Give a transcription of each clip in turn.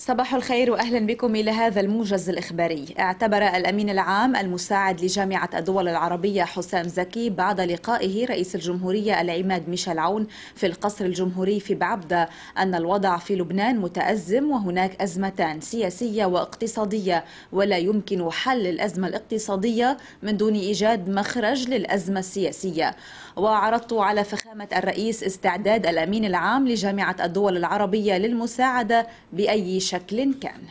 صباح الخير واهلا بكم الى هذا الموجز الاخباري. اعتبر الامين العام المساعد لجامعه الدول العربيه حسام زكي بعد لقائه رئيس الجمهوريه العماد ميشيل عون في القصر الجمهوري في بعبده ان الوضع في لبنان متازم وهناك ازمتان سياسيه واقتصاديه ولا يمكن حل الازمه الاقتصاديه من دون ايجاد مخرج للازمه السياسيه. وعرضت على فخامه الرئيس استعداد الامين العام لجامعه الدول العربيه للمساعده باي بشكل كان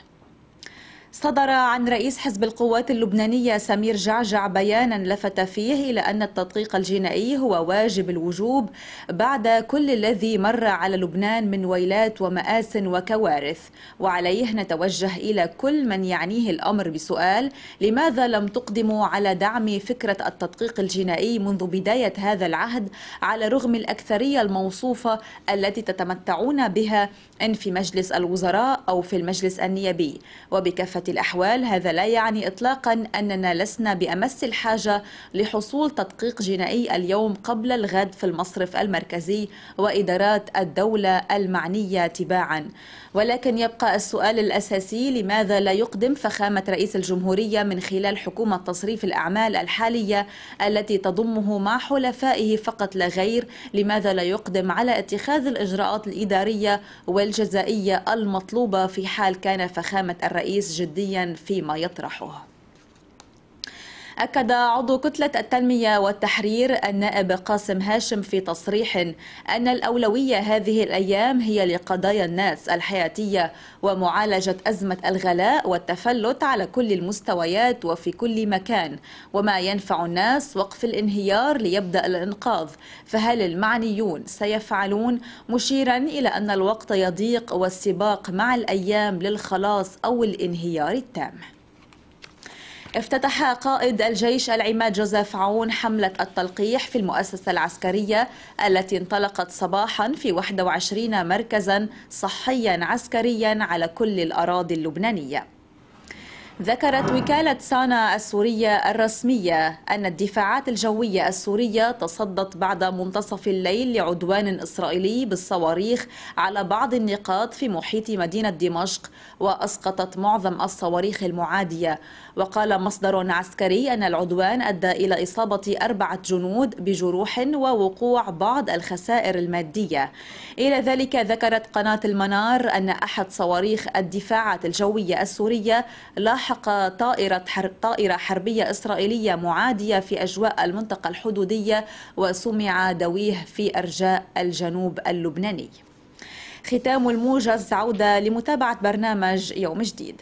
صدر عن رئيس حزب القوات اللبنانية سمير جعجع بيانا لفت فيه إلى أن التدقيق الجنائي هو واجب الوجوب بعد كل الذي مر على لبنان من ويلات ومآس وكوارث وعليه نتوجه إلى كل من يعنيه الأمر بسؤال لماذا لم تقدموا على دعم فكرة التدقيق الجنائي منذ بداية هذا العهد على رغم الأكثرية الموصوفة التي تتمتعون بها إن في مجلس الوزراء أو في المجلس النيابي وبكفاءة الأحوال هذا لا يعني إطلاقا أننا لسنا بأمس الحاجة لحصول تدقيق جنائي اليوم قبل الغد في المصرف المركزي وإدارات الدولة المعنية تباعا ولكن يبقى السؤال الأساسي لماذا لا يقدم فخامة رئيس الجمهورية من خلال حكومة تصريف الأعمال الحالية التي تضمه مع حلفائه فقط لا غير لماذا لا يقدم على اتخاذ الإجراءات الإدارية والجزائية المطلوبة في حال كان فخامة الرئيس جدا جديا فيما يطرحه أكد عضو كتلة التنمية والتحرير النائب قاسم هاشم في تصريح أن الأولوية هذه الأيام هي لقضايا الناس الحياتية ومعالجة أزمة الغلاء والتفلت على كل المستويات وفي كل مكان وما ينفع الناس وقف الانهيار ليبدأ الإنقاذ فهل المعنيون سيفعلون مشيرا إلى أن الوقت يضيق والسباق مع الأيام للخلاص أو الانهيار التام افتتح قائد الجيش العماد جوزيف عون حملة التلقيح في المؤسسة العسكرية التي انطلقت صباحا في 21 مركزا صحيا عسكريا على كل الأراضي اللبنانية ذكرت وكالة سانا السورية الرسمية أن الدفاعات الجوية السورية تصدت بعد منتصف الليل لعدوان إسرائيلي بالصواريخ على بعض النقاط في محيط مدينة دمشق وأسقطت معظم الصواريخ المعادية وقال مصدر عسكري أن العدوان أدى إلى إصابة أربعة جنود بجروح ووقوع بعض الخسائر المادية إلى ذلك ذكرت قناة المنار أن أحد صواريخ الدفاعات الجوية السورية لاح لاحق طائرة حرب طائرة حربية إسرائيلية معادية في أجواء المنطقة الحدودية وسمع دويه في أرجاء الجنوب اللبناني ختام الموجز عودة لمتابعة برنامج يوم جديد